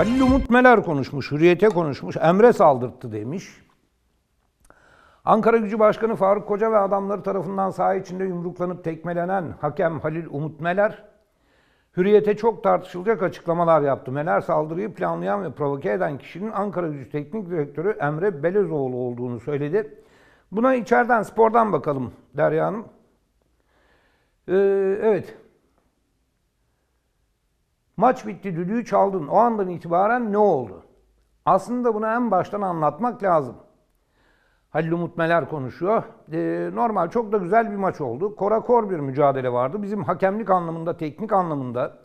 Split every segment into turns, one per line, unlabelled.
Halil Umut Meler konuşmuş, Hürriyet'e konuşmuş, Emre saldırttı demiş. Ankara Gücü Başkanı Faruk Koca ve adamları tarafından saha içinde yumruklanıp tekmelenen hakem Halil Umut Meler, Hürriyet'e çok tartışılacak açıklamalar yaptı. Meler saldırıyı planlayan ve provoke eden kişinin Ankara Gücü Teknik Direktörü Emre Belezoğlu olduğunu söyledi. Buna içeriden spordan bakalım Derya Hanım. Ee, evet, Maç bitti düdüğü çaldın. O andan itibaren ne oldu? Aslında bunu en baştan anlatmak lazım. Halil Umut Meler konuşuyor. Ee, normal çok da güzel bir maç oldu. Korakor bir mücadele vardı. Bizim hakemlik anlamında, teknik anlamında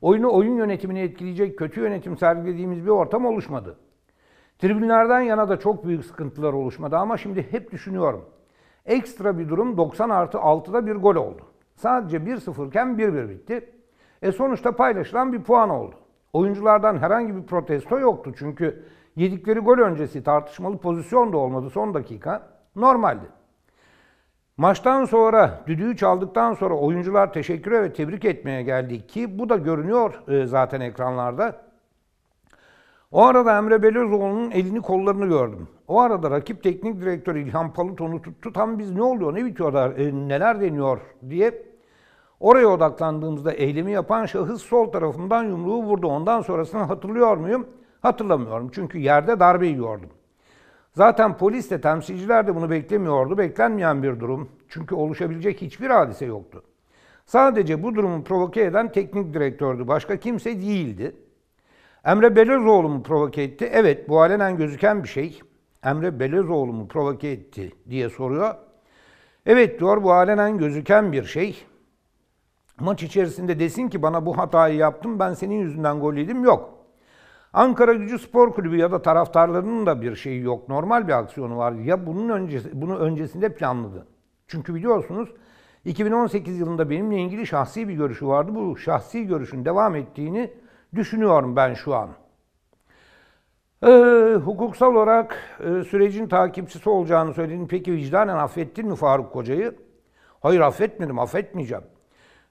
oyunu oyun yönetimini etkileyecek kötü yönetim sergilediğimiz bir ortam oluşmadı. Tribünlerden yana da çok büyük sıkıntılar oluşmadı ama şimdi hep düşünüyorum. Ekstra bir durum 90 artı 6'da bir gol oldu. Sadece 1-0 iken 1-1 bitti. E sonuçta paylaşılan bir puan oldu. Oyunculardan herhangi bir protesto yoktu çünkü yedikleri gol öncesi tartışmalı pozisyon da olmadı son dakika. Normaldi. Maçtan sonra düdüğü çaldıktan sonra oyuncular teşekkür ve tebrik etmeye geldi ki bu da görünüyor e, zaten ekranlarda. O arada Emre Belözoğlu'nun elini kollarını gördüm. O arada rakip teknik direktör İlhan Palut onu tuttu. Tam biz ne oluyor, ne bitiyor, da, e, neler deniyor diye Oraya odaklandığımızda eylemi yapan şahıs sol tarafından yumruğu vurdu. Ondan sonrasını hatırlıyor muyum? Hatırlamıyorum. Çünkü yerde darbe yiyordum. Zaten polis de temsilciler de bunu beklemiyordu. Beklenmeyen bir durum. Çünkü oluşabilecek hiçbir hadise yoktu. Sadece bu durumu provoke eden teknik direktördü. Başka kimse değildi. Emre Belezoğlu mu provoke etti? Evet, bu alenen gözüken bir şey. Emre Belezoğlu mu provoke etti diye soruyor. Evet diyor, bu alenen gözüken bir şey maç içerisinde desin ki bana bu hatayı yaptım ben senin yüzünden gol yedim yok. Ankara Gücü Spor Kulübü ya da taraftarlarının da bir şeyi yok. Normal bir aksiyonu var. Ya bunun öncesi, bunu öncesinde planladı. Çünkü biliyorsunuz 2018 yılında benimle ilgili şahsi bir görüşü vardı. Bu şahsi görüşün devam ettiğini düşünüyorum ben şu an. Ee, hukuksal olarak e, sürecin takipçisi olacağını söyledin. Peki vicdanen affettin mi Faruk Koca'yı? Hayır affetmedim, affetmeyeceğim.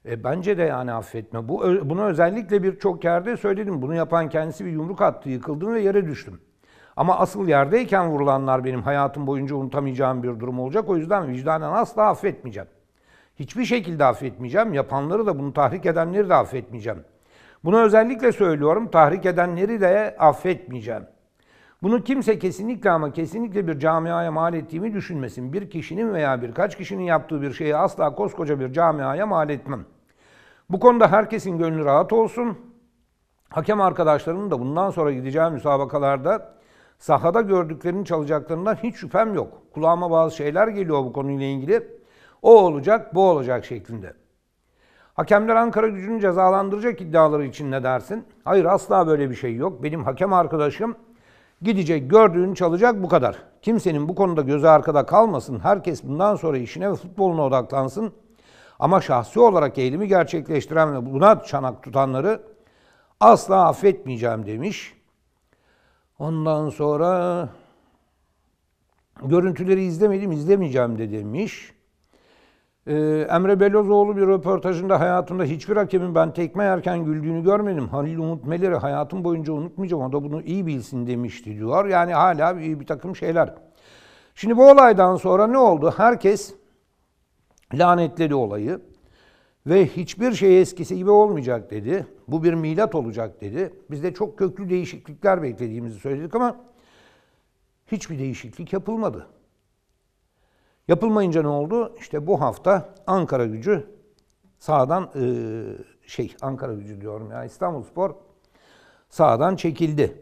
E, bence de yani affetme. Bu bunu özellikle çok yerde söyledim. Bunu yapan kendisi bir yumruk attı, yıkıldım ve yere düştüm. Ama asıl yerdeyken vurulanlar benim hayatım boyunca unutamayacağım bir durum olacak. O yüzden vicdanen asla affetmeyeceğim. Hiçbir şekilde affetmeyeceğim. Yapanları da bunu tahrik edenleri de affetmeyeceğim. Bunu özellikle söylüyorum. Tahrik edenleri de affetmeyeceğim. Bunu kimse kesinlikle ama kesinlikle bir camiaya mal ettiğimi düşünmesin. Bir kişinin veya birkaç kişinin yaptığı bir şeyi asla koskoca bir camiaya mal etmem. Bu konuda herkesin gönlü rahat olsun. Hakem arkadaşlarımın da bundan sonra gideceği müsabakalarda sahada gördüklerini çalacaklarından hiç şüphem yok. Kulağıma bazı şeyler geliyor bu konuyla ilgili. O olacak, bu olacak şeklinde. Hakemler Ankara gücünü cezalandıracak iddiaları için ne dersin? Hayır asla böyle bir şey yok. Benim hakem arkadaşım gidecek, gördüğünü çalacak bu kadar. Kimsenin bu konuda gözü arkada kalmasın. Herkes bundan sonra işine ve futboluna odaklansın. Ama şahsi olarak eğilimi gerçekleştiren ve buna çanak tutanları asla affetmeyeceğim demiş. Ondan sonra görüntüleri izlemedim, izlemeyeceğim de demiş. Ee, Emre Belozoğlu bir röportajında hayatımda hiçbir hakemin ben tekme yerken güldüğünü görmedim. Halil Umut Meler'i hayatım boyunca unutmayacağım. O da bunu iyi bilsin demişti diyor. Yani hala bir, bir takım şeyler. Şimdi bu olaydan sonra ne oldu? Herkes lanetledi olayı ve hiçbir şey eskisi gibi olmayacak dedi. Bu bir milat olacak dedi. Biz de çok köklü değişiklikler beklediğimizi söyledik ama hiçbir değişiklik yapılmadı. Yapılmayınca ne oldu? İşte bu hafta Ankara gücü sağdan e, şey Ankara gücü diyorum ya İstanbul Spor sağdan çekildi.